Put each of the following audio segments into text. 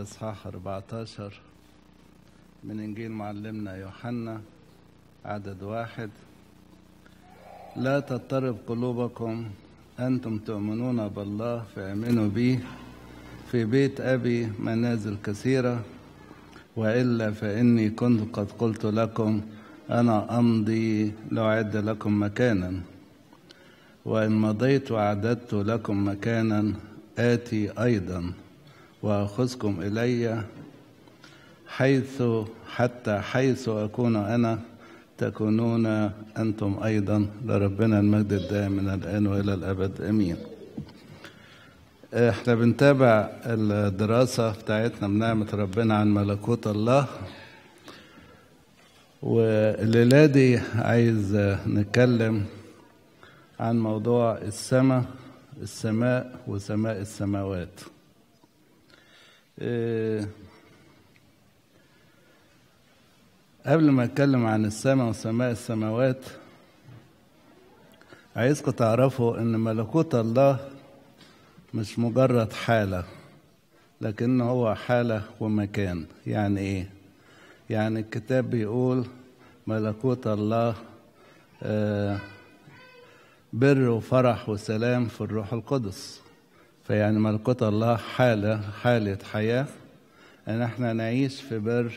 الإصحاح 14 من إنجيل معلمنا يوحنا عدد واحد لا تضطرب قلوبكم أنتم تؤمنون بالله فأمنوا بي في بيت أبي منازل كثيرة وإلا فإني كنت قد قلت لكم أنا أمضي لأعد لكم مكانا وإن مضيت وعددت لكم مكانا آتي أيضا وأخذكم إلي حيث حتى حيث أكون أنا تكونون أنتم أيضا لربنا المجد الدائم من الآن وإلى الأبد أمين احنا بنتابع الدراسة بتاعتنا بنعمة ربنا عن ملكوت الله والليلة دي عايز نتكلم عن موضوع السماء السماء وسماء السماوات آه، قبل ما اتكلم عن السماء وسماء السماوات عايزكم تعرفوا ان ملكوت الله مش مجرد حاله لكن هو حاله ومكان يعني ايه يعني الكتاب بيقول ملكوت الله آه، بر وفرح وسلام في الروح القدس فيعني ملكوت الله حالة حالة حياة إن إحنا نعيش في بر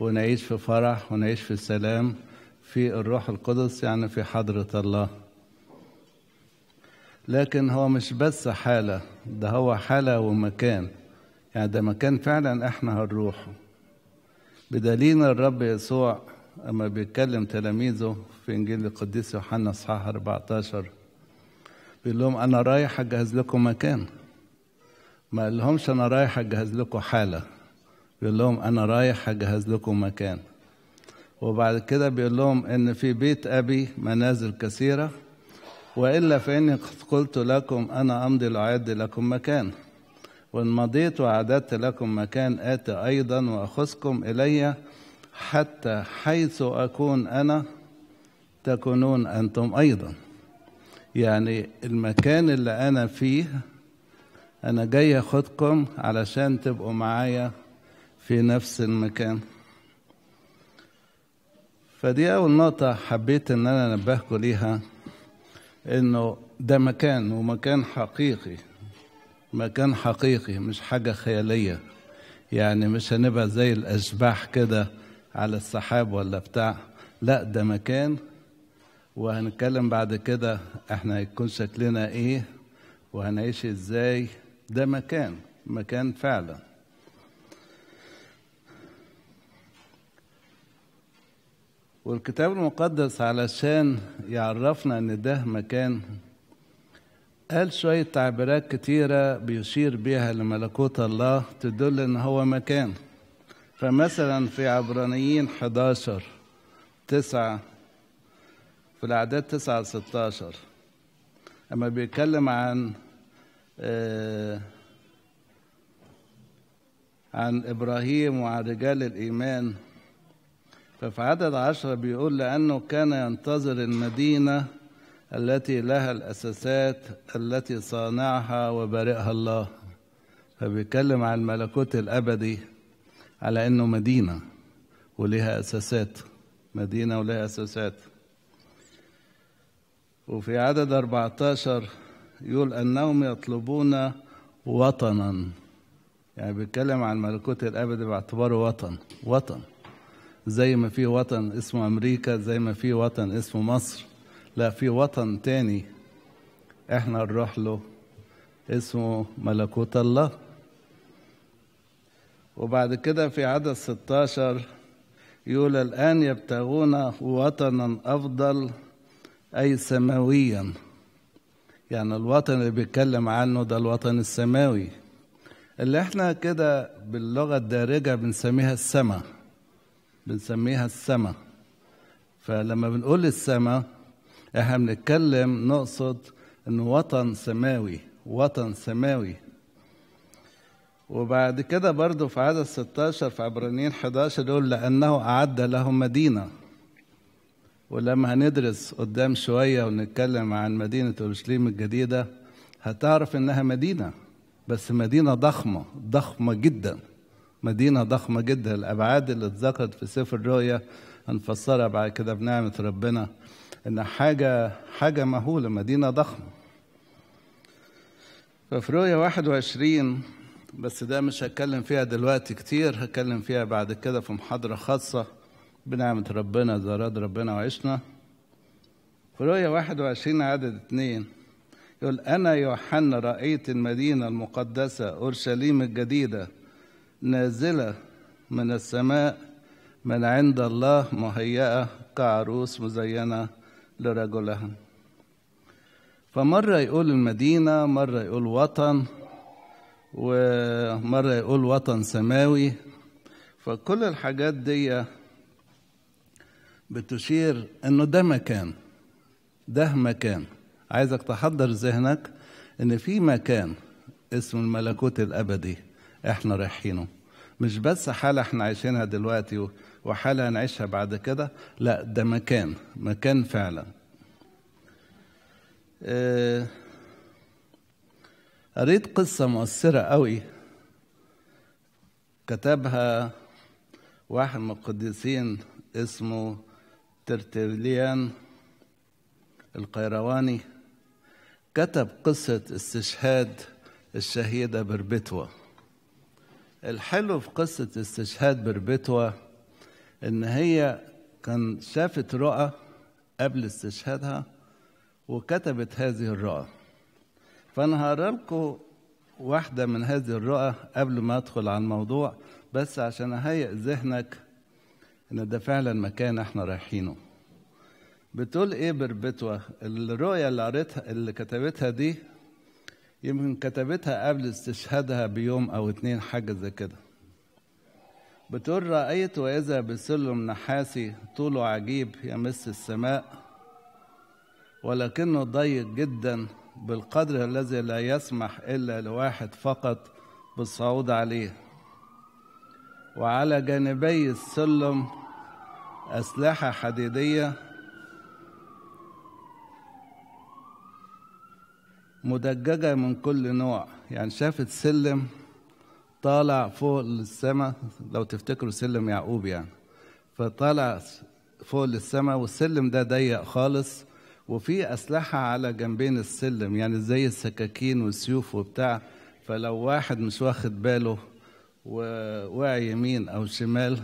ونعيش في فرح ونعيش في سلام في الروح القدس يعني في حضرة الله لكن هو مش بس حالة ده هو حالة ومكان يعني ده مكان فعلا احنا هنروحه بدليل الرب يسوع أما بيتكلم تلاميذه في إنجيل القديس يوحنا إصحاح 14 بيقول لهم أنا رايح أجهز لكم مكان ما قال لهمش انا رايح اجهز لكم حاله بيقول لهم انا رايح اجهز لكم مكان وبعد كده بيقول لهم ان في بيت ابي منازل كثيره والا فاني قلت لكم انا امضي لاعد لكم مكان وان مضيت واعددت لكم مكان اتي ايضا واخذكم الي حتى حيث اكون انا تكونون انتم ايضا يعني المكان اللي انا فيه أنا جاي أخدكم علشان تبقوا معايا في نفس المكان فدي أول نقطة حبيت إن أنا أنبهكم ليها إنه ده مكان ومكان حقيقي مكان حقيقي مش حاجة خيالية يعني مش هنبقى زي الأشباح كده على السحاب ولا بتاع لا ده مكان وهنتكلم بعد كده احنا هيكون شكلنا ايه وهنعيش ازاي ده مكان مكان فعلا والكتاب المقدس علشان يعرفنا ان ده مكان قال شوية تعبيرات كتيرة بيشير بيها لملكوت الله تدل ان هو مكان فمثلا في عبرانيين 11 9 في الأعداد 9 16 أما بيتكلم عن آه، عن إبراهيم وعن رجال الإيمان ففي عدد عشرة بيقول لأنه كان ينتظر المدينة التي لها الأساسات التي صانعها وبارئها الله فبيتكلم عن الملكوت الأبدي على أنه مدينة ولها أساسات مدينة ولها أساسات وفي عدد 14 يقول أنهم يطلبون وطنا يعني بيتكلم عن ملكوت الأبد باعتباره وطن وطن زي ما في وطن اسمه أمريكا زي ما في وطن اسمه مصر لا في وطن تاني احنا نروح له اسمه ملكوت الله وبعد كده في عدد 16 يقول الآن يبتغون وطنا أفضل أي سماويا يعني الوطن اللي بيتكلم عنه ده الوطن السماوي اللي احنا كده باللغة الدارجة بنسميها السما بنسميها السما فلما بنقول السما احنا بنتكلم نقصد ان وطن سماوي وطن سماوي وبعد كده برضه في عدد 16 في عبرانيين 11 يقول لأنه أعد لهم مدينة ولما هندرس قدام شوية ونتكلم عن مدينة أورشليم الجديدة هتعرف إنها مدينة بس مدينة ضخمة ضخمة جدا مدينة ضخمة جدا الأبعاد اللي اتذكرت في سفر الرؤيا هنفسرها بعد كده بنعمة ربنا إن حاجة حاجة مهولة مدينة ضخمة ففي رؤيا 21 بس ده مش هتكلم فيها دلوقتي كتير هتكلم فيها بعد كده في محاضرة خاصة بنعمة ربنا زراد ربنا وعشنا في رؤية 21 عدد 2 يقول أنا يوحنا رأيت المدينة المقدسة أورشليم الجديدة نازلة من السماء من عند الله مهيئة كعروس مزينة لرجلها فمرة يقول المدينة مرة يقول وطن ومرة يقول وطن سماوي فكل الحاجات دي بتشير انه ده مكان ده مكان عايزك تحضر ذهنك ان في مكان اسمه الملكوت الابدي احنا رايحينه مش بس حاله احنا عايشينها دلوقتي وحاله هنعيشها بعد كده لا ده مكان مكان فعلا آه، قريت قصة مؤثرة قوي كتبها واحد من القديسين اسمه ترتيليان القيرواني كتب قصة استشهاد الشهيدة بربتوة الحلو في قصة استشهاد بربتوة إن هي كان شافت رؤى قبل استشهادها وكتبت هذه الرؤى فأنا هقرا لكم واحدة من هذه الرؤى قبل ما أدخل على الموضوع بس عشان أهيئ ذهنك ان ده فعلا مكان احنا رايحينه بتقول ايه بربتوة الرؤية اللي قريتها اللي كتبتها دي يمكن كتبتها قبل استشهادها بيوم او اتنين حاجة زي كده بتقول رأيت وإذا بسلم نحاسي طوله عجيب يمس السماء ولكنه ضيق جدا بالقدر الذي لا يسمح إلا لواحد فقط بالصعود عليه وعلى جانبي السلم أسلحة حديدية مدججة من كل نوع يعني شافت سلم طالع فوق السماء لو تفتكروا سلم يعقوب يعني فطالع فوق السماء والسلم ده ضيق خالص وفي أسلحة على جنبين السلم يعني زي السكاكين والسيوف وبتاع فلو واحد مش واخد باله ووعي يمين أو شمال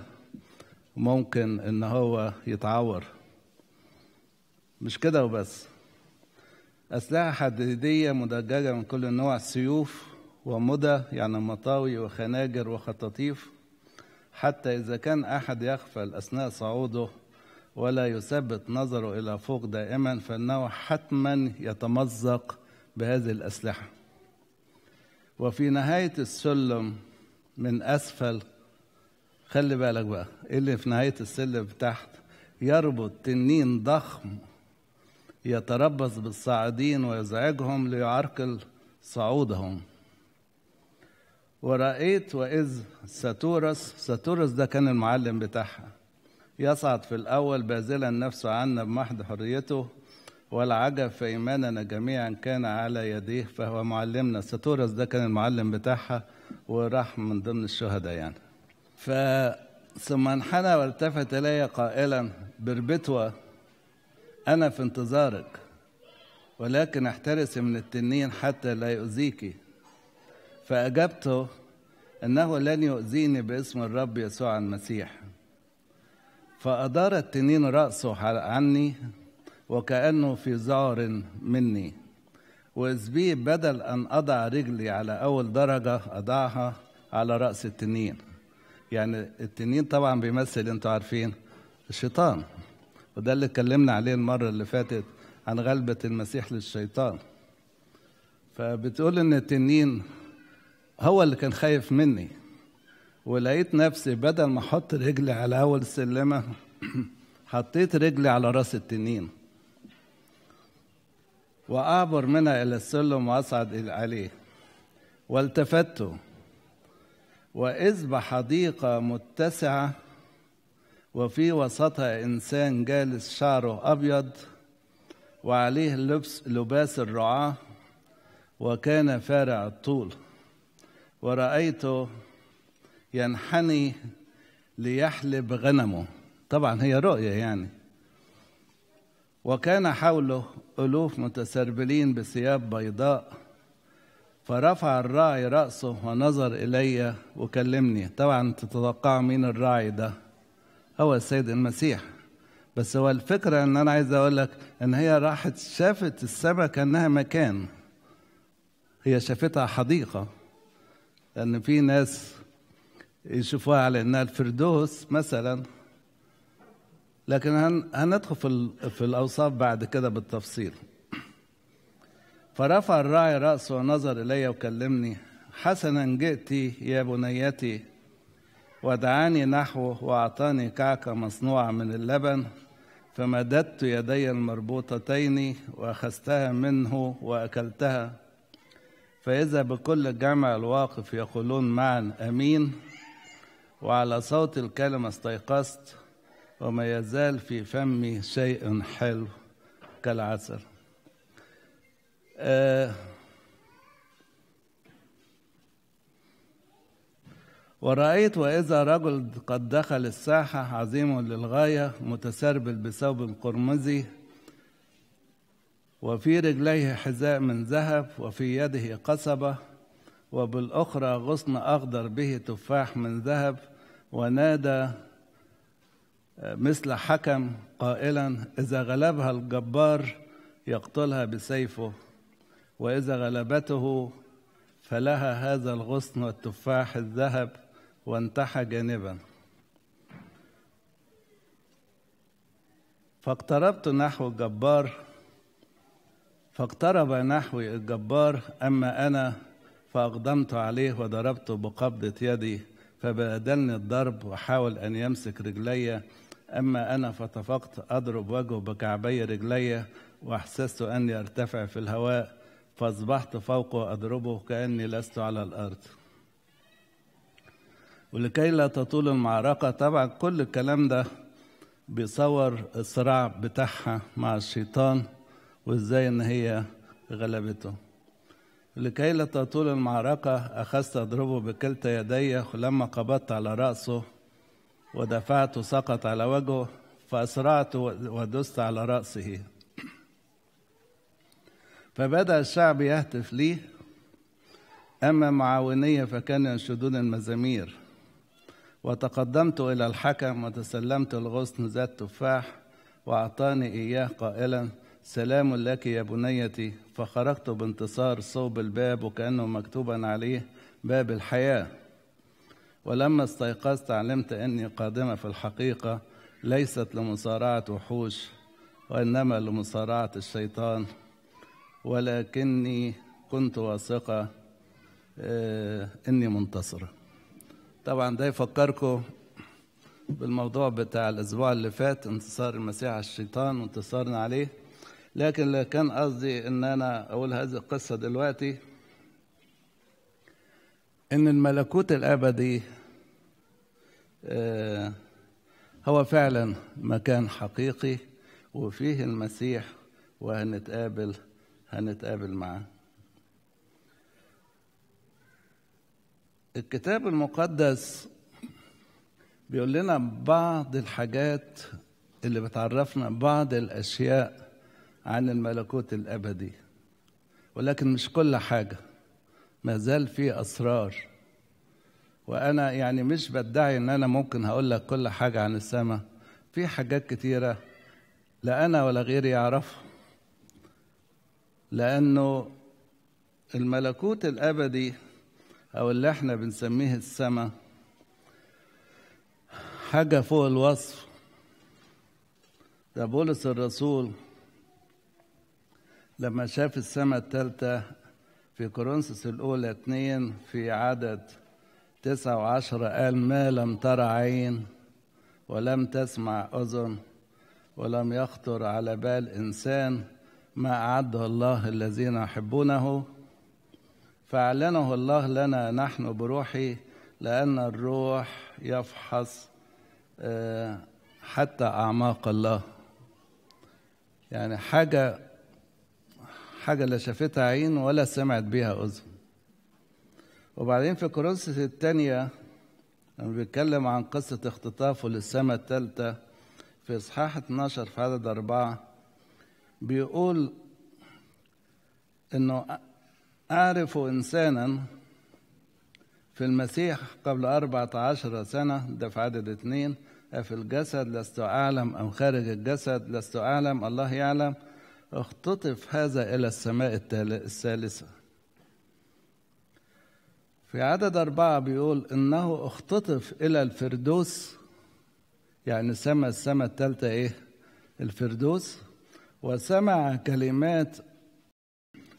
ممكن إن هو يتعور مش كده وبس أسلحة حديدية مدججة من كل نوع سيوف ومدى يعني مطاوي وخناجر وخطاطيف حتى إذا كان أحد يغفل أثناء صعوده ولا يثبت نظره إلى فوق دائما فإنه حتما يتمزق بهذه الأسلحة وفي نهاية السلم من اسفل خلي بالك بقى اللي في نهايه السلم تحت يربط تنين ضخم يتربص بالصاعدين ويزعجهم ليعرقل صعودهم ورأيت وإذ ساتورس ساتورس ده كان المعلم بتاعها يصعد في الأول باذلا نفسه عنا بمحض حريته والعجب فإيماننا جميعا كان على يديه فهو معلمنا ساتورس ده كان المعلم بتاعها وراح من ضمن الشهداء يعني ف ثم انحنى والتفت الي قائلا بربتوه انا في انتظارك ولكن احترسي من التنين حتى لا يؤذيك فاجبته انه لن يؤذيني باسم الرب يسوع المسيح فادار التنين راسه عني وكانه في ذعر مني وزبيه بدل أن أضع رجلي على أول درجة أضعها على رأس التنين يعني التنين طبعا بيمثل أنتوا عارفين الشيطان وده اللي اتكلمنا عليه المرة اللي فاتت عن غلبة المسيح للشيطان فبتقول إن التنين هو اللي كان خايف مني ولقيت نفسي بدل ما احط رجلي على اول سلمة حطيت رجلي على راس التنين وأعبر منها إلى السلم وأصعد عليه والتفت وإذ بحديقة متسعة وفي وسطها إنسان جالس شعره أبيض وعليه لبس لباس الرعاة وكان فارع الطول ورأيته ينحني ليحلب غنمه طبعا هي رؤية يعني وكان حوله ألوف متسربلين بثياب بيضاء فرفع الراعي رأسه ونظر إلي وكلمني طبعا تتوقع مين الراعي ده هو السيد المسيح بس هو الفكرة إن أنا عايز أقول لك إن هي راحت شافت السماء كأنها مكان هي شافتها حديقة لأن في ناس يشوفوها على إنها الفردوس مثلا لكن هندخل في, في الأوصاف بعد كده بالتفصيل فرفع الراعي رأسه ونظر إلي وكلمني حسنا جئت يا بنيتي ودعاني نحوه وأعطاني كعكة مصنوعة من اللبن فمددت يدي المربوطتين وأخذتها منه وأكلتها فإذا بكل الجمع الواقف يقولون معا أمين وعلى صوت الكلمة استيقظت وما يزال في فمي شيء حلو كالعسل آه ورأيت وإذا رجل قد دخل الساحة عظيم للغاية متسربل بثوب قرمزي وفي رجليه حذاء من ذهب وفي يده قصبة وبالأخرى غصن أخضر به تفاح من ذهب ونادى مثل حكم قائلا إذا غلبها الجبار يقتلها بسيفه وإذا غلبته فلها هذا الغصن والتفاح الذهب وانتحى جانبا فاقتربت نحو الجبار فاقترب نحوي الجبار أما أنا فأقدمت عليه وضربته بقبضة يدي فبادلني الضرب وحاول أن يمسك رجلي أما أنا فطفقت أضرب وجهه بكعبي رجلي وأحسست أني أرتفع في الهواء فأصبحت فوقه أضربه كأني لست على الأرض ولكي لا تطول المعركة طبعا كل الكلام ده بيصور الصراع بتاعها مع الشيطان وازاي ان هي غلبته لكي لا تطول المعركة أخذت أضربه بكلتا يدي ولما قبضت على رأسه ودفعت سقط على وجهه فأسرعت ودست على رأسه فبدأ الشعب يهتف لي أما معاونية فكانوا ينشدون المزامير وتقدمت إلى الحكم وتسلمت الغصن ذا التفاح وأعطاني إياه قائلا سلام لك يا بنيتي فخرجت بانتصار صوب الباب وكأنه مكتوبا عليه باب الحياه ولما استيقظت علمت أني قادمة في الحقيقة ليست لمصارعة وحوش وإنما لمصارعة الشيطان ولكني كنت واثقة آه، إني منتصرة طبعا ده يفكركم بالموضوع بتاع الأسبوع اللي فات انتصار المسيح على الشيطان وانتصارنا عليه لكن كان قصدي إن أنا أقول هذه القصة دلوقتي ان الملكوت الابدي آه، هو فعلا مكان حقيقي وفيه المسيح وهنتقابل هنتقابل معاه الكتاب المقدس بيقول لنا بعض الحاجات اللي بتعرفنا بعض الاشياء عن الملكوت الابدي ولكن مش كل حاجه ما زال في اسرار وانا يعني مش بدعي ان انا ممكن هقول لك كل حاجه عن السماء في حاجات كتيره لا انا ولا غيري يعرفها لانه الملكوت الابدي او اللي احنا بنسميه السماء حاجه فوق الوصف ده بولس الرسول لما شاف السماء الثالثه في كورنثوس الأولى اتنين في عدد تسعة وعشرة قال ما لم ترى عين ولم تسمع أذن ولم يخطر على بال إنسان ما أعده الله الذين يحبونه فأعلنه الله لنا نحن بروحه لأن الروح يفحص آه، حتى أعماق الله يعني حاجة حاجة لا شافتها عين ولا سمعت بيها أذن وبعدين في كورنثوس الثانية لما بيتكلم عن قصة اختطافه للسماء الثالثة في إصحاح 12 في عدد أربعة بيقول إنه أعرف إنسانا في المسيح قبل أربعة عشر سنة ده في عدد اثنين في الجسد لست أعلم أو خارج الجسد لست أعلم الله يعلم اختطف هذا إلى السماء الثالثة في عدد أربعة بيقول إنه اختطف إلى الفردوس يعني سمع السماء الثالثة إيه؟ الفردوس وسمع كلمات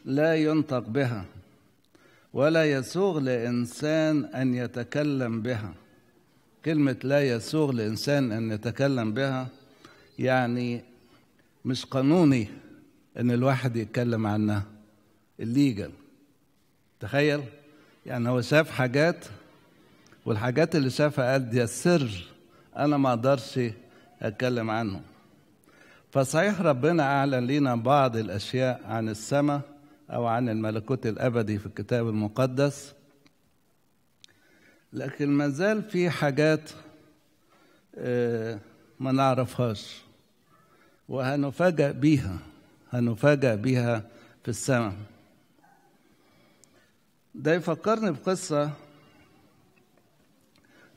لا ينطق بها ولا يسوغ لإنسان أن يتكلم بها كلمة لا يسوغ لإنسان أن يتكلم بها يعني مش قانوني ان الواحد يتكلم عنها الليجل تخيل يعني هو شاف حاجات والحاجات اللي شافها قال دي السر انا ما اقدرش اتكلم عنه فصحيح ربنا اعلن لنا بعض الاشياء عن السماء او عن الملكوت الابدي في الكتاب المقدس لكن ما زال في حاجات آه، ما نعرفهاش وهنفاجئ بيها هنفاجأ بها في السماء ده يفكرني بقصة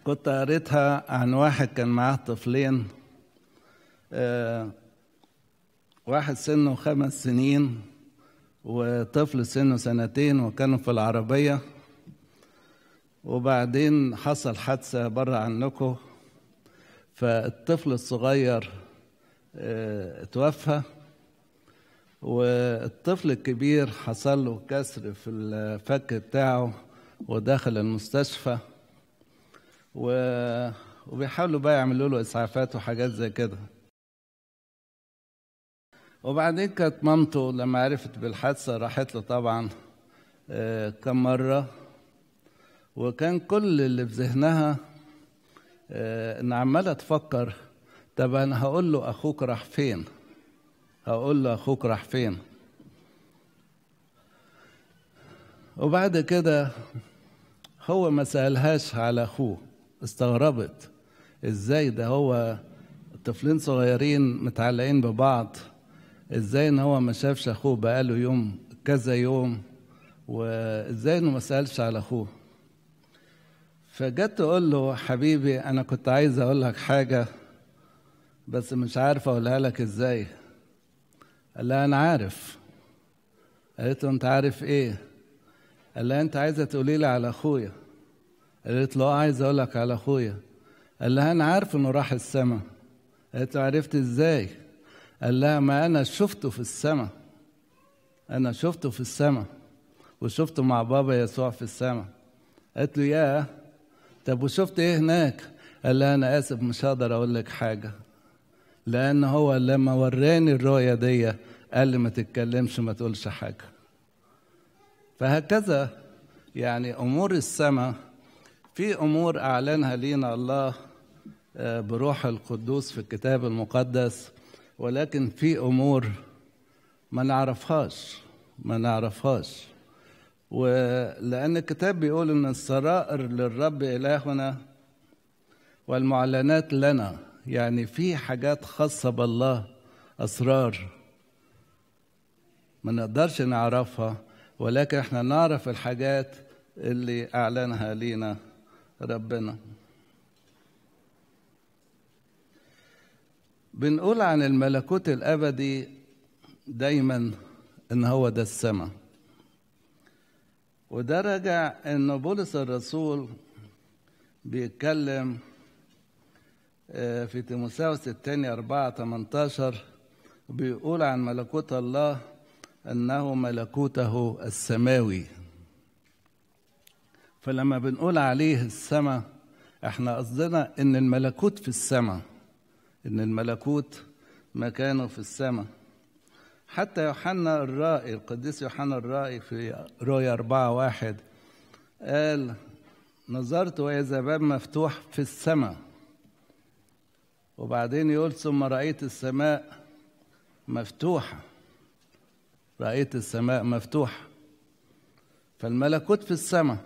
كنت قريتها عن واحد كان معاه طفلين آه، واحد سنه خمس سنين وطفل سنه سنتين وكانوا في العربية وبعدين حصل حادثة بره عنكم فالطفل الصغير اه توفى والطفل الكبير حصل له كسر في الفك بتاعه ودخل المستشفى و... وبيحاولوا بقى يعملوا له اسعافات وحاجات زي كده وبعدين كانت مامته لما عرفت بالحادثه راحت له طبعا آه، كم مره وكان كل اللي في ذهنها آه، ان عماله تفكر طب انا هقول له اخوك راح فين هقول له اخوك راح فين وبعد كده هو ما سألهاش على أخوه استغربت إزاي ده هو طفلين صغيرين متعلقين ببعض إزاي إن هو ما شافش أخوه بقاله يوم كذا يوم وإزاي إنه ما سألش على أخوه فجت تقول له حبيبي أنا كنت عايز أقول لك حاجة بس مش عارف أقولها لك إزاي قال لها أنا عارف قالت له أنت عارف إيه؟ قال لها أنت عايزة تقولي لي على أخويا قالت له آه، عايز أقول لك على أخويا قال لها أنا عارف إنه راح السما قالت له عرفت إزاي؟ قال لها ما أنا شفته في السما أنا شفته في السما وشفته مع بابا يسوع في السما قالت له ياه طب وشفت إيه هناك؟ قال لها أنا آسف مش هقدر أقول لك حاجة لان هو لما وراني الرؤيه دي قال لي ما تتكلمش ما تقولش حاجه فهكذا يعني امور السماء في امور اعلنها لينا الله آه، بروح القدوس في الكتاب المقدس ولكن في امور ما نعرفهاش ما نعرفهاش ولان الكتاب بيقول ان السرائر للرب الهنا والمعلنات لنا يعني في حاجات خاصة بالله أسرار ما نقدرش نعرفها ولكن احنا نعرف الحاجات اللي أعلنها لينا ربنا بنقول عن الملكوت الأبدي دايما إن هو ده السماء وده راجع إن بولس الرسول بيتكلم آه، في تيموثاوس الثاني 4 18 بيقول عن ملكوت الله أنه ملكوته السماوي فلما بنقول عليه السماء احنا قصدنا ان الملكوت في السماء ان الملكوت مكانه في السماء حتى يوحنا الرائي القديس يوحنا الرائي في رؤيا أربعة واحد قال نظرت وإذا باب مفتوح في السماء وبعدين يقول ثم رأيت السماء مفتوحة رأيت السماء مفتوحة فالملكوت في السماء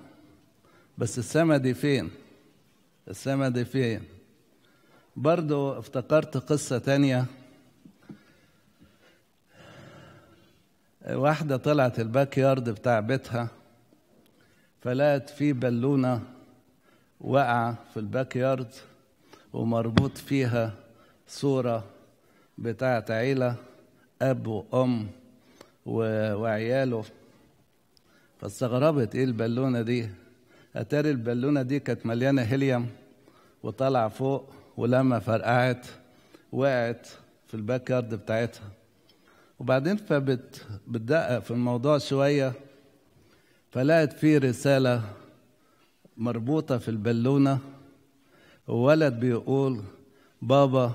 بس السماء دي فين السماء دي فين برضو افتكرت قصة تانية واحدة طلعت الباك يارد بتاع بيتها فلقت في بالونة واقعة في الباك يارد ومربوط فيها صورة بتاعت عيلة أب وأم وعياله فاستغربت إيه البالونة دي أتاري البالونة دي كانت مليانة هيليوم وطلع فوق ولما فرقعت وقعت في الباك يارد بتاعتها وبعدين فبتدقق في الموضوع شوية فلقت فيه رسالة مربوطة في البالونة ولد بيقول بابا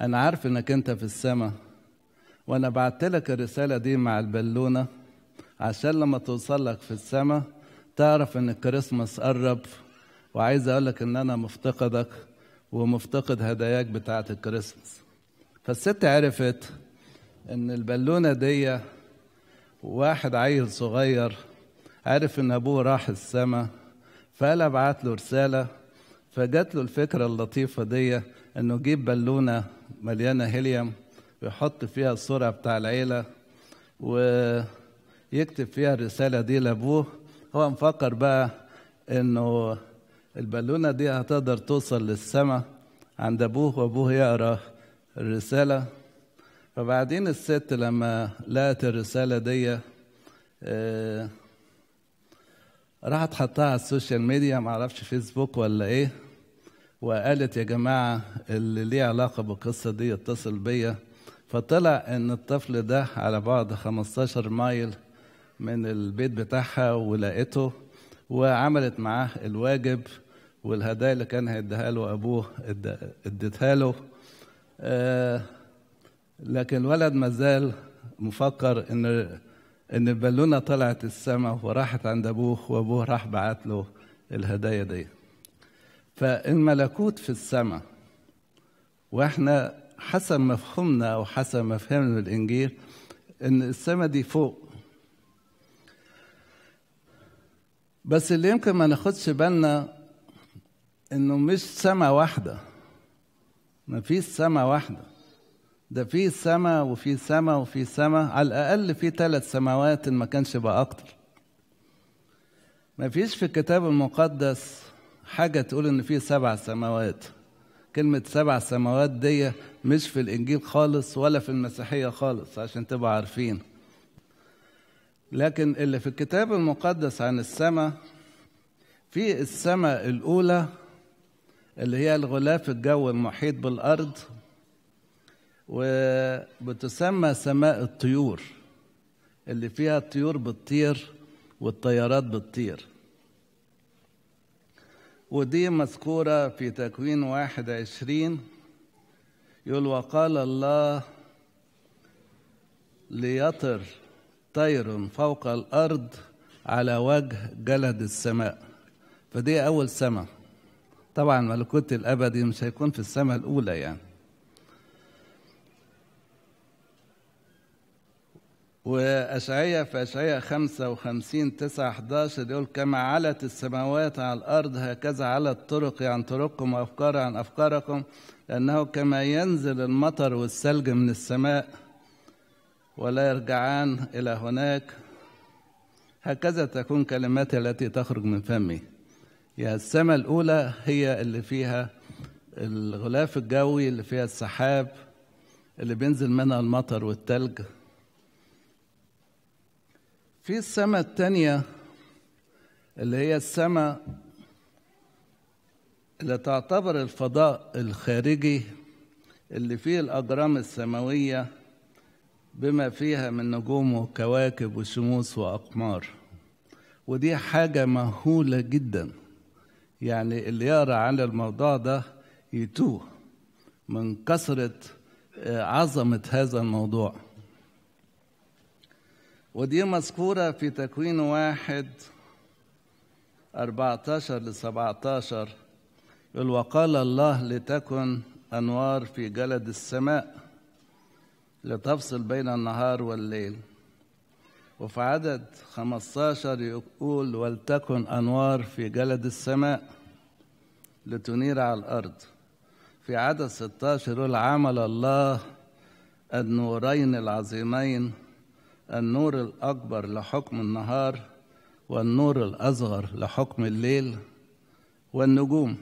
أنا عارف إنك أنت في السماء وأنا بعت لك الرسالة دي مع البالونة عشان لما توصل لك في السماء تعرف إن الكريسماس قرب وعايز أقول لك إن أنا مفتقدك ومفتقد هداياك بتاعة الكريسماس فالست عرفت إن البالونة دي واحد عيل صغير عرف إن أبوه راح السماء فقال أبعت له رسالة فجات له الفكره اللطيفه دي انه يجيب بالونه مليانه هيليوم ويحط فيها الصوره بتاع العيله ويكتب فيها الرساله دي لابوه هو مفكر بقى انه البالونه دي هتقدر توصل للسماء عند ابوه وابوه يقرا الرساله فبعدين الست لما لقت الرساله دي آه، راحت حطها على السوشيال ميديا معرفش فيسبوك ولا ايه وقالت يا جماعة اللي ليه علاقة بالقصة دي يتصل بيا فطلع ان الطفل ده على بعد 15 مايل من البيت بتاعها ولقيته وعملت معاه الواجب والهدايا اللي كان هيديها له ابوه اديتها له آه لكن الولد مازال مفكر ان ان البالونه طلعت السماء وراحت عند ابوه وابوه راح بعت له الهدايا دي فالملكوت في السماء واحنا حسب مفهومنا او حسب مفهومنا الانجيل ان السماء دي فوق بس اللي يمكن ما ناخدش بالنا انه مش سما واحده ما فيش سما واحده ده في سما وفي سما وفي سما على الأقل في ثلاث سماوات إن ما كانش بقى أكتر ما فيش في الكتاب المقدس حاجة تقول إن في سبع سماوات كلمة سبع سماوات دي مش في الإنجيل خالص ولا في المسيحية خالص عشان تبقى عارفين لكن اللي في الكتاب المقدس عن السماء في السماء الأولى اللي هي الغلاف الجوي المحيط بالأرض وبتسمى سماء الطيور اللي فيها الطيور بتطير والطيارات بتطير ودي مذكورة في تكوين واحد عشرين يقول وقال الله ليطر طير فوق الأرض على وجه جلد السماء فدي أول سماء طبعا ملكوت الأبدي مش هيكون في السماء الأولى يعني وأشعية في أشعية 55 9 11 يقول كما علت السماوات على الأرض هكذا على الطرق عن يعني طرقكم وأفكار عن أفكاركم لأنه كما ينزل المطر والثلج من السماء ولا يرجعان إلى هناك هكذا تكون كلماتي التي تخرج من فمي يعني السماء الأولى هي اللي فيها الغلاف الجوي اللي فيها السحاب اللي بينزل منها المطر والثلج في السماء الثانية اللي هي السماء اللي تعتبر الفضاء الخارجي اللي فيه الأجرام السماوية بما فيها من نجوم وكواكب وشموس وأقمار ودي حاجة مهولة جدا يعني اللي يقرأ عن الموضوع ده يتوه من كثرة آه، عظمة هذا الموضوع ودي مذكورة في تكوين واحد 14 ل 17 يقول وقال الله لتكن أنوار في جلد السماء لتفصل بين النهار والليل وفي عدد 15 يقول ولتكن أنوار في جلد السماء لتنير على الأرض في عدد 16 يقول عمل الله النورين العظيمين النور الأكبر لحكم النهار والنور الأصغر لحكم الليل والنجوم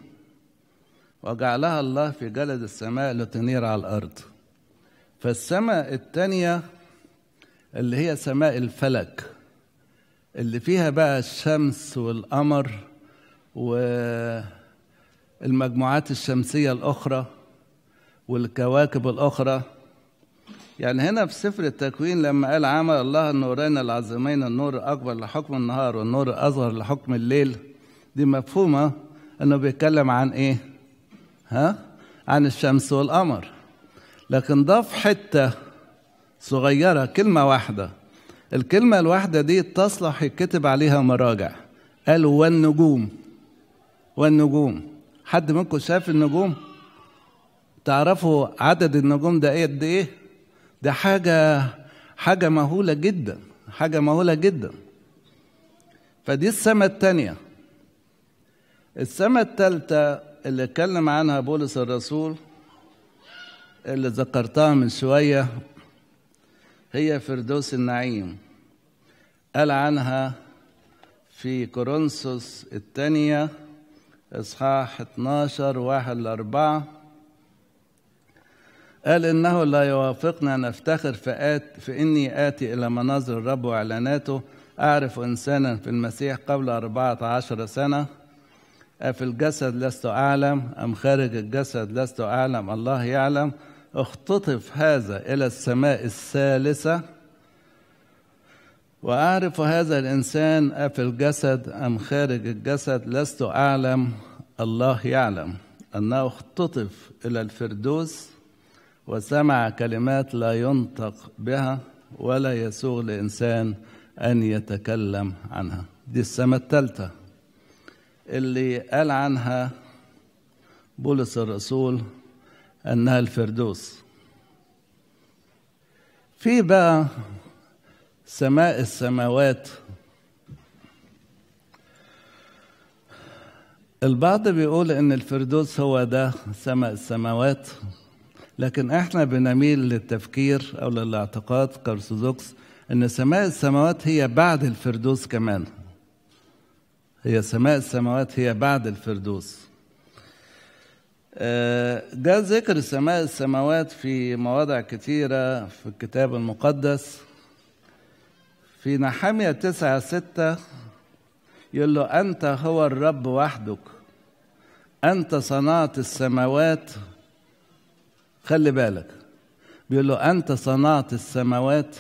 وجعلها الله في جلد السماء لتنير على الأرض فالسماء التانية اللي هي سماء الفلك اللي فيها بقى الشمس والقمر والمجموعات الشمسية الأخرى والكواكب الأخرى يعني هنا في سفر التكوين لما قال عمل الله النورين العظيمين النور أكبر لحكم النهار والنور أصغر لحكم الليل دي مفهومة إنه بيتكلم عن إيه؟ ها؟ عن الشمس والقمر لكن ضاف حتة صغيرة كلمة واحدة الكلمة الواحدة دي تصلح يتكتب عليها مراجع قال والنجوم والنجوم حد منكم شاف النجوم؟ تعرفوا عدد النجوم ده إيه؟ قد ايه؟ ده حاجة حاجة مهولة جدا حاجة مهولة جدا فدي السمة التانية السمة التالتة اللي اتكلم عنها بولس الرسول اللي ذكرتها من شوية هي فردوس النعيم قال عنها في كورنثوس الثانية إصحاح 12 واحد لأربعة قال إنه لا يوافقنا نفتخر فات في, إني آتي إلى مناظر الرب وإعلاناته أعرف إنسانا في المسيح قبل أربعة عشر سنة أفي الجسد لست أعلم أم خارج الجسد لست أعلم الله يعلم اختطف هذا إلى السماء الثالثة وأعرف هذا الإنسان أفي الجسد أم خارج الجسد لست أعلم الله يعلم أنه اختطف إلى الفردوس وسمع كلمات لا ينطق بها ولا يسوغ لإنسان أن يتكلم عنها دي السماء الثالثة اللي قال عنها بولس الرسول أنها الفردوس في بقى سماء السماوات البعض بيقول ان الفردوس هو ده سماء السماوات لكن احنا بنميل للتفكير او للاعتقاد كارثوذكس ان سماء السماوات هي بعد الفردوس كمان هي سماء السماوات هي بعد الفردوس آه، جاء ذكر سماء السماوات في مواضع كثيرة في الكتاب المقدس في نحمية تسعة ستة يقول له أنت هو الرب وحدك أنت صنعت السماوات خلي بالك بيقول له أنت صنعت السماوات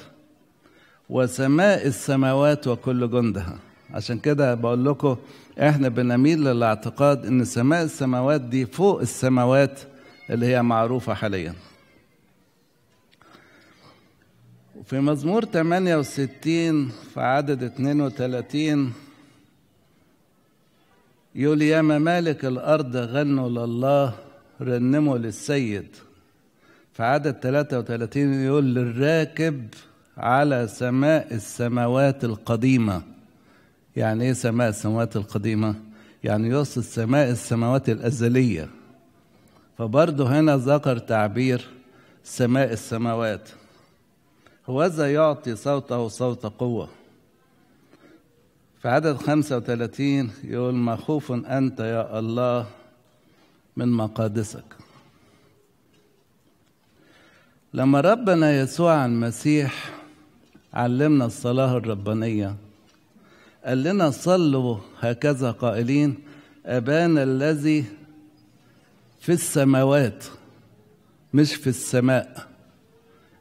وسماء السماوات وكل جندها عشان كده بقول لكم احنا بنميل للاعتقاد ان سماء السماوات دي فوق السماوات اللي هي معروفة حاليا في مزمور 68 في عدد 32 يقول يا ممالك الأرض غنوا لله رنموا للسيد في عدد 33 يقول للراكب على سماء السماوات القديمة يعني ايه سماء السماوات القديمة؟ يعني يقصد سماء السماوات الأزلية فبرضه هنا ذكر تعبير سماء السماوات هوذا يعطي صوته صوت قوة في عدد 35 يقول مخوف أنت يا الله من مقادسك لما ربنا يسوع المسيح علمنا الصلاة الربانية قال لنا صلوا هكذا قائلين أبانا الذي في السماوات مش في السماء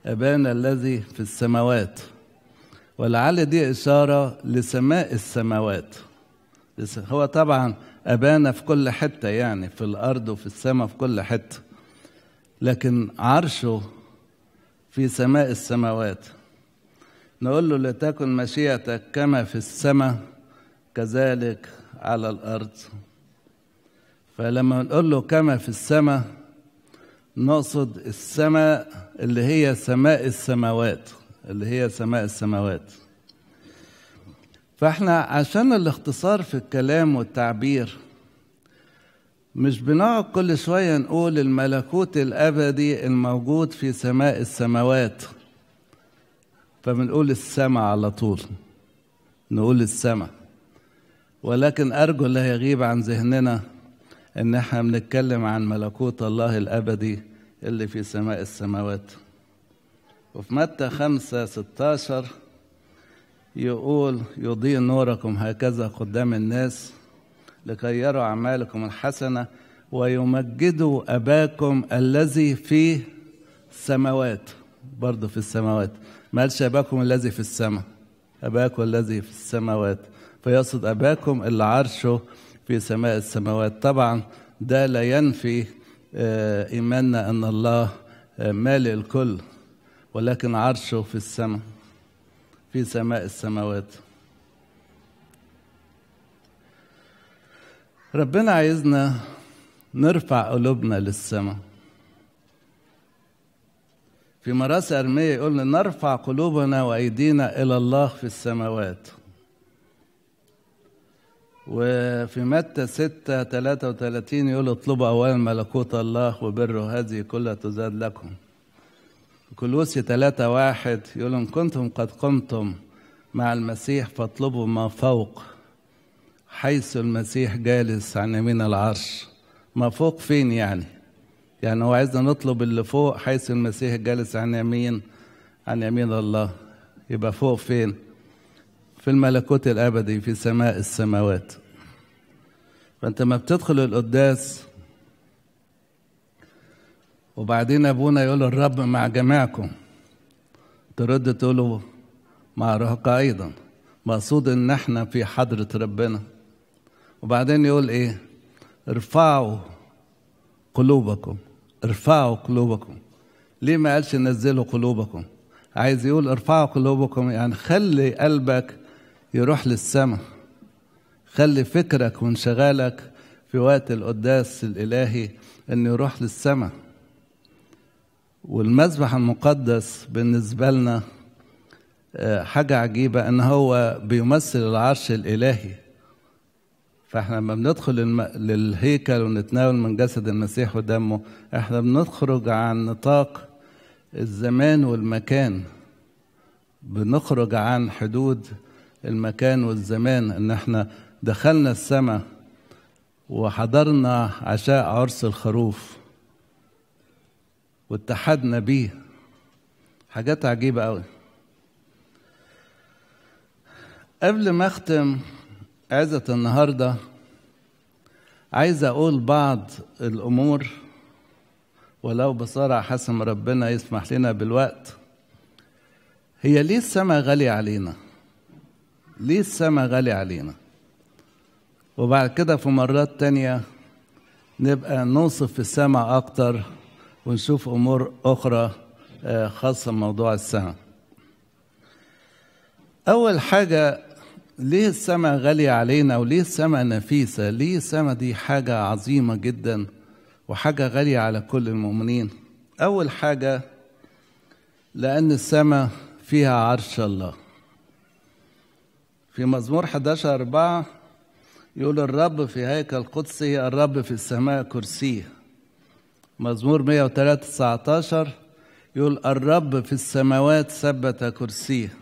أبانا الذي في السماوات ولعل دي إشارة لسماء السماوات هو طبعا أبانا في كل حتة يعني في الأرض وفي السماء في كل حتة لكن عرشه في سماء السماوات نقول له لتكن مشيئتك كما في السماء كذلك على الأرض فلما نقول له كما في السماء نقصد السماء اللي هي سماء السماوات اللي هي سماء السماوات فاحنا عشان الاختصار في الكلام والتعبير مش بنقعد كل شوية نقول الملكوت الأبدي الموجود في سماء السماوات فبنقول السماء على طول نقول السماء ولكن أرجو لا يغيب عن ذهننا إن احنا بنتكلم عن ملكوت الله الأبدي اللي في سماء السماوات وفي متى خمسة ستاشر يقول يضيء نوركم هكذا قدام الناس لكي يروا أعمالكم الحسنة ويمجدوا أباكم الذي في السماوات برضه في السماوات ما قالش أباكم الذي في السماء أباكم الذي في السماوات فيقصد أباكم اللي عرشه في سماء السماوات طبعا ده لا ينفي آه، إيماننا أن الله آه، مالئ الكل ولكن عرشه في السماء في سماء السماوات ربنا عايزنا نرفع قلوبنا للسماء في مراسي أرمية يقول نرفع قلوبنا وأيدينا إلى الله في السماوات وفي متى 6 33 يقول اطلبوا أولا ملكوت الله وبره هذه كلها تزاد لكم كلوسي 3 واحد يقول إن كنتم قد قمتم مع المسيح فاطلبوا ما فوق حيث المسيح جالس عن يمين العرش ما فوق فين يعني يعني هو عايزنا نطلب اللي فوق حيث المسيح جالس عن يمين عن يمين الله يبقى فوق فين في الملكوت الابدي في سماء السماوات فانت ما بتدخل القداس وبعدين ابونا يقول الرب مع جميعكم ترد تقولوا مع رهقة ايضا مقصود ان احنا في حضرة ربنا وبعدين يقول ايه ارفعوا قلوبكم ارفعوا قلوبكم ليه ما قالش نزلوا قلوبكم عايز يقول ارفعوا قلوبكم يعني خلي قلبك يروح للسماء خلي فكرك وانشغالك في وقت القداس الالهي انه يروح للسماء والمذبح المقدس بالنسبه لنا آه، حاجه عجيبه ان هو بيمثل العرش الالهي فاحنا لما بندخل للهيكل ونتناول من جسد المسيح ودمه احنا بنخرج عن نطاق الزمان والمكان بنخرج عن حدود المكان والزمان ان احنا دخلنا السماء وحضرنا عشاء عرس الخروف واتحدنا بيه حاجات عجيبه قوي قبل ما اختم عزة النهاردة عايز أقول بعض الأمور ولو بصارع حسم ربنا يسمح لنا بالوقت هي ليه السماء غالية علينا؟ ليه السماء غالية علينا؟ وبعد كده في مرات تانية نبقى نوصف السماء أكتر ونشوف أمور أخرى آه، خاصة بموضوع السماء. أول حاجة ليه السماء غالية علينا وليه السماء نفيسة ليه السماء دي حاجة عظيمة جدا وحاجة غالية على كل المؤمنين أول حاجة لأن السماء فيها عرش الله في مزمور 11 أربعة يقول الرب في هيكل قدسه الرب في السماء كرسيه مزمور 103 19 يقول الرب في السماوات ثبت كرسيه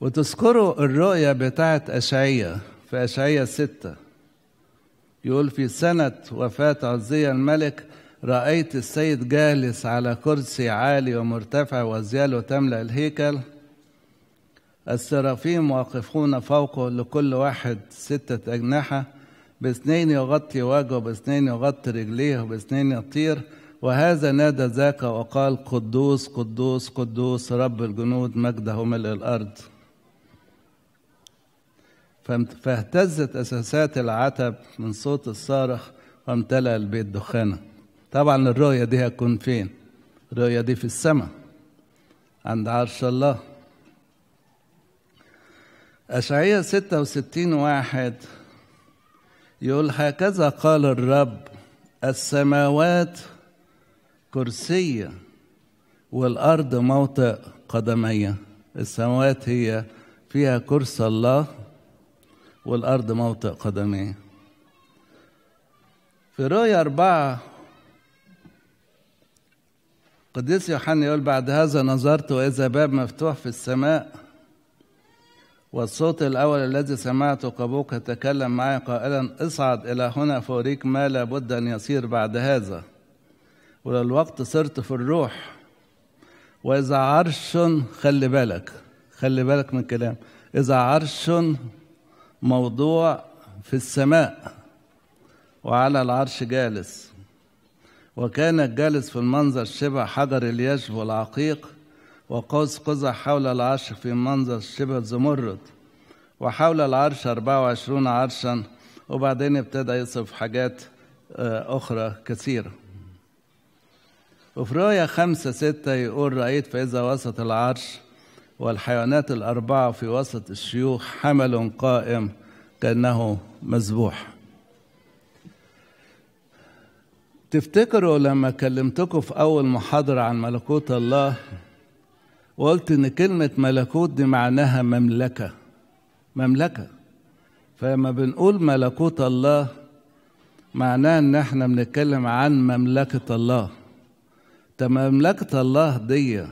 وتذكروا الرؤية بتاعت أشعية في أشعية ستة يقول في سنة وفاة عزية الملك رأيت السيد جالس على كرسي عالي ومرتفع وأزياله تملأ الهيكل السرافيم واقفون فوقه لكل واحد ستة أجنحة باثنين يغطي وجهه باثنين يغطي رجليه باثنين يطير وهذا نادى ذاك وقال قدوس قدوس قدوس رب الجنود مجده ملء الأرض فاهتزت أساسات العتب من صوت الصارخ وامتلأ البيت دخانا طبعا الرؤية دي هتكون فين؟ الرؤية دي في السماء عند عرش الله أشعية 66 واحد يقول هكذا قال الرب السماوات كرسية والأرض موطئ قدمية السماوات هي فيها كرسي الله والأرض موطئ قدميه في رؤيا أربعة قديس يوحنا يقول بعد هذا نظرت وإذا باب مفتوح في السماء والصوت الأول الذي سمعته قبوك يتكلم معي قائلا اصعد إلى هنا فوريك ما لابد أن يصير بعد هذا وللوقت صرت في الروح وإذا عرش خلي بالك خلي بالك من كلام إذا عرش موضوع في السماء وعلى العرش جالس وكان الجالس في المنظر شبه حجر اليشب والعقيق وقوس قزح حول العرش في منظر شبه زمرد وحول العرش 24 عرشا وبعدين ابتدى يصف حاجات آه، أخرى كثيرة وفي رؤية خمسة ستة يقول رأيت فإذا وسط العرش والحيوانات الأربعة في وسط الشيوخ حمل قائم كأنه مذبوح تفتكروا لما كلمتكم في أول محاضرة عن ملكوت الله وقلت إن كلمة ملكوت دي معناها مملكة مملكة فلما بنقول ملكوت الله معناه إن إحنا بنتكلم عن مملكة الله طب مملكة الله ديه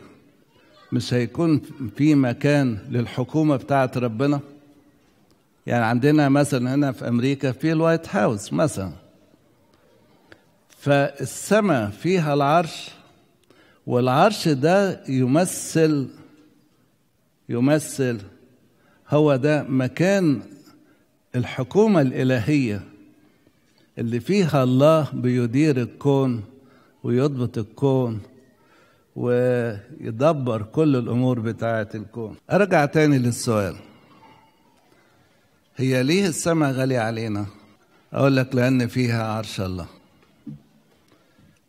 مش هيكون في مكان للحكومة بتاعة ربنا يعني عندنا مثلا هنا في أمريكا في الوايت هاوس مثلا فالسماء فيها العرش والعرش ده يمثل يمثل هو ده مكان الحكومة الإلهية اللي فيها الله بيدير الكون ويضبط الكون ويدبر كل الامور بتاعه الكون ارجع تاني للسؤال هي ليه السماء غاليه علينا اقول لك لان فيها عرش الله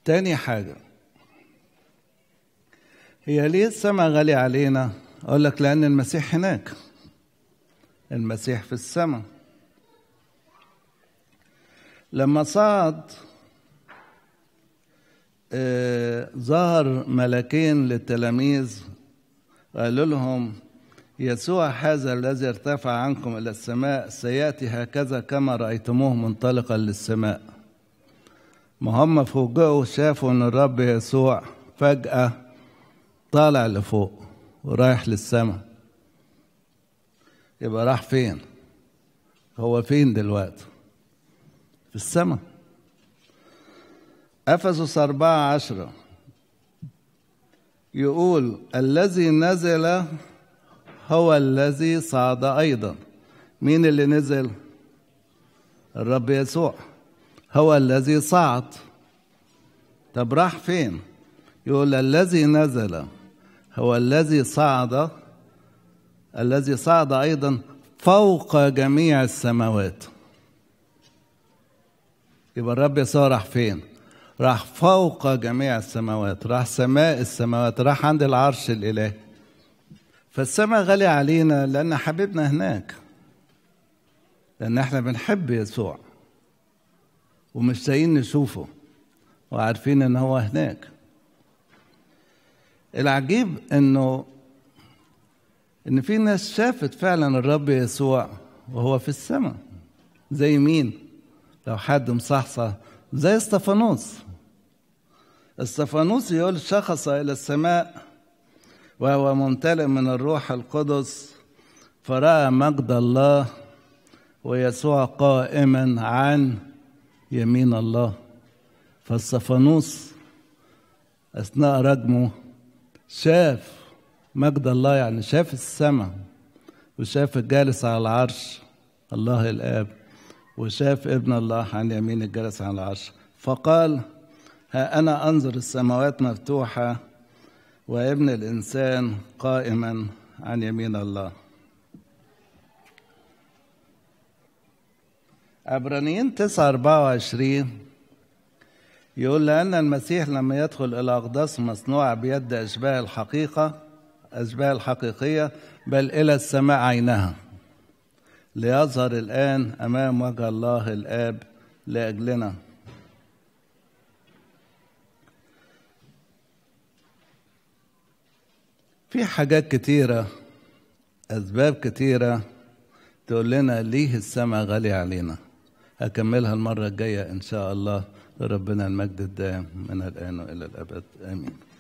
تاني حاجه هي ليه السماء غاليه علينا اقول لك لان المسيح هناك المسيح في السماء لما صعد ظهر ملكين للتلاميذ قالوا لهم يسوع هذا الذي ارتفع عنكم إلى السماء سيأتي هكذا كما رأيتموه منطلقا للسماء ما هم فوجئوا شافوا إن الرب يسوع فجأة طالع لفوق ورايح للسماء يبقى راح فين هو فين دلوقتي في السماء أفسس أربعة عشرة يقول الذي نزل هو الذي صعد أيضا مين اللي نزل؟ الرب يسوع هو الذي صعد طب راح فين؟ يقول الذي نزل هو الذي صعد الذي صعد أيضا فوق جميع السماوات يبقى الرب يسوع راح فين؟ راح فوق جميع السماوات راح سماء السماوات راح عند العرش الإلهي فالسماء غالية علينا لأن حبيبنا هناك لأن احنا بنحب يسوع ومش جايين نشوفه وعارفين ان هو هناك العجيب انه ان في ناس شافت فعلا الرب يسوع وهو في السماء زي مين لو حد مصحصح زي استفانوس استفانوس يقول شخص إلى السماء وهو ممتلئ من الروح القدس فرأى مجد الله ويسوع قائما عن يمين الله فالصفانوس أثناء رجمه شاف مجد الله يعني شاف السماء وشاف الجالس على العرش الله الآب وشاف ابن الله عن يمين الجالس على العرش فقال أنا أنظر السماوات مفتوحة وابن الإنسان قائما عن يمين الله عبرانيين 9 24 يقول لأن المسيح لما يدخل إلى أقداس مصنوعة بيد أشباه الحقيقة أشباه الحقيقية بل إلى السماء عينها ليظهر الآن أمام وجه الله الآب لأجلنا في حاجات كتيرة أسباب كتيرة تقول لنا ليه السماء غالية علينا هكملها المرة الجاية إن شاء الله ربنا المجد الدائم من الآن وإلى الأبد آمين